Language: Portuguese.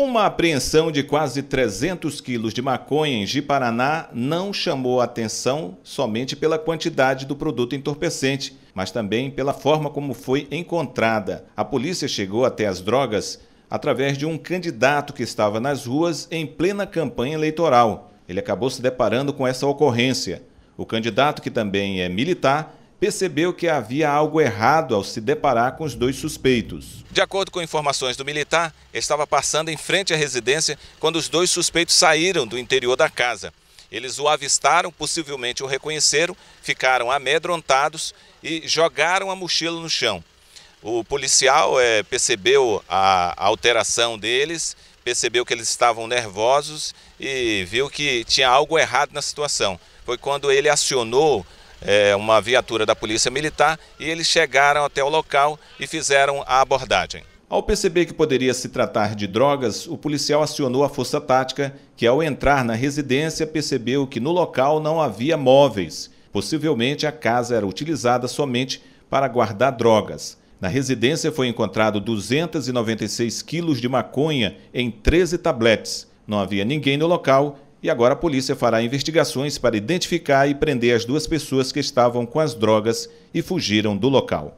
Uma apreensão de quase 300 quilos de maconha em Jiparaná não chamou a atenção somente pela quantidade do produto entorpecente, mas também pela forma como foi encontrada. A polícia chegou até as drogas através de um candidato que estava nas ruas em plena campanha eleitoral. Ele acabou se deparando com essa ocorrência. O candidato, que também é militar, percebeu que havia algo errado ao se deparar com os dois suspeitos. De acordo com informações do militar, estava passando em frente à residência quando os dois suspeitos saíram do interior da casa. Eles o avistaram, possivelmente o reconheceram, ficaram amedrontados e jogaram a mochila no chão. O policial é, percebeu a, a alteração deles, percebeu que eles estavam nervosos e viu que tinha algo errado na situação. Foi quando ele acionou é, uma viatura da Polícia Militar e eles chegaram até o local e fizeram a abordagem. Ao perceber que poderia se tratar de drogas, o policial acionou a força tática, que ao entrar na residência percebeu que no local não havia móveis. Possivelmente a casa era utilizada somente para guardar drogas. Na residência foi encontrado 296 quilos de maconha em 13 tabletes. Não havia ninguém no local e agora a polícia fará investigações para identificar e prender as duas pessoas que estavam com as drogas e fugiram do local.